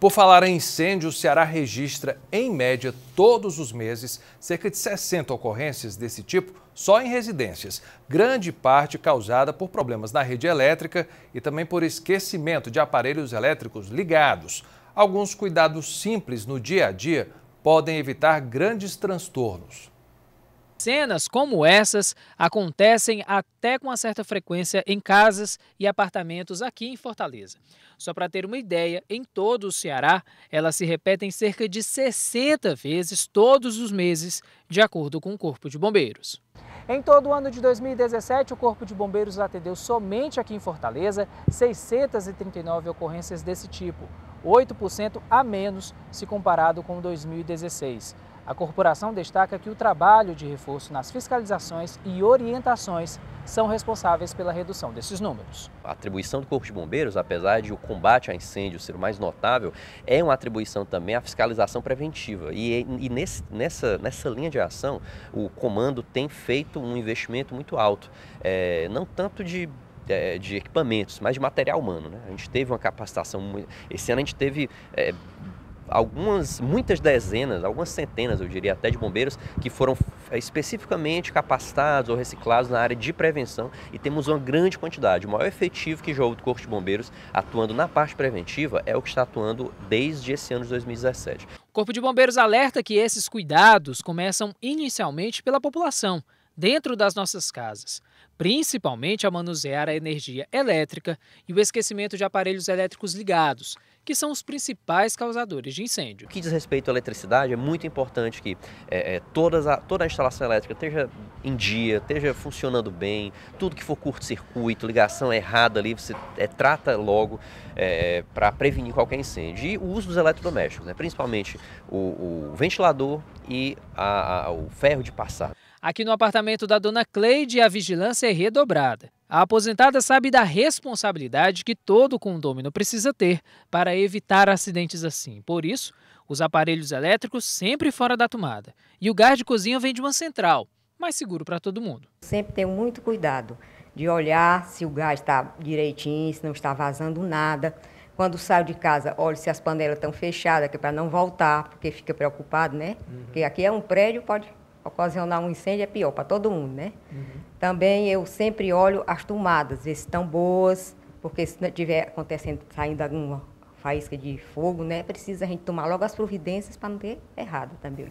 Por falar em incêndio, o Ceará registra, em média, todos os meses, cerca de 60 ocorrências desse tipo só em residências, grande parte causada por problemas na rede elétrica e também por esquecimento de aparelhos elétricos ligados. Alguns cuidados simples no dia a dia podem evitar grandes transtornos. Cenas como essas acontecem até com uma certa frequência em casas e apartamentos aqui em Fortaleza. Só para ter uma ideia, em todo o Ceará, elas se repetem cerca de 60 vezes todos os meses, de acordo com o Corpo de Bombeiros. Em todo o ano de 2017, o Corpo de Bombeiros atendeu somente aqui em Fortaleza 639 ocorrências desse tipo, 8% a menos se comparado com 2016. A corporação destaca que o trabalho de reforço nas fiscalizações e orientações são responsáveis pela redução desses números. A atribuição do Corpo de Bombeiros, apesar de o combate a incêndio ser o mais notável, é uma atribuição também à fiscalização preventiva. E, e nesse, nessa, nessa linha de ação, o comando tem feito um investimento muito alto. É, não tanto de é, de equipamentos, mas de material humano. Né? A gente teve uma capacitação. Esse ano a gente teve é, algumas, muitas dezenas, algumas centenas, eu diria até, de bombeiros que foram é, especificamente capacitados ou reciclados na área de prevenção e temos uma grande quantidade. O maior efetivo que jogo do Corpo de Bombeiros atuando na parte preventiva é o que está atuando desde esse ano de 2017. O Corpo de Bombeiros alerta que esses cuidados começam inicialmente pela população, dentro das nossas casas principalmente a manusear a energia elétrica e o esquecimento de aparelhos elétricos ligados, que são os principais causadores de incêndio. O que diz respeito à eletricidade, é muito importante que é, é todas a, toda a instalação elétrica esteja em dia, esteja funcionando bem, tudo que for curto-circuito, ligação errada ali, você é, trata logo é, para prevenir qualquer incêndio. E o uso dos eletrodomésticos, né, principalmente o, o ventilador e a, a, o ferro de passar. Aqui no apartamento da dona Cleide, a vigilância é redobrada. A aposentada sabe da responsabilidade que todo condômino precisa ter para evitar acidentes assim. Por isso, os aparelhos elétricos sempre fora da tomada. E o gás de cozinha vem de uma central, mais seguro para todo mundo. Sempre tenho muito cuidado de olhar se o gás está direitinho, se não está vazando nada. Quando saio de casa, olho se as panelas estão fechadas, que é para não voltar, porque fica preocupado, né? Uhum. Porque aqui é um prédio, pode ocasionar um incêndio é pior para todo mundo, né? Uhum. Também eu sempre olho as tomadas, ver se estão boas, porque se tiver acontecendo, saindo alguma faísca de fogo, né? Precisa a gente tomar logo as providências para não ter errado também.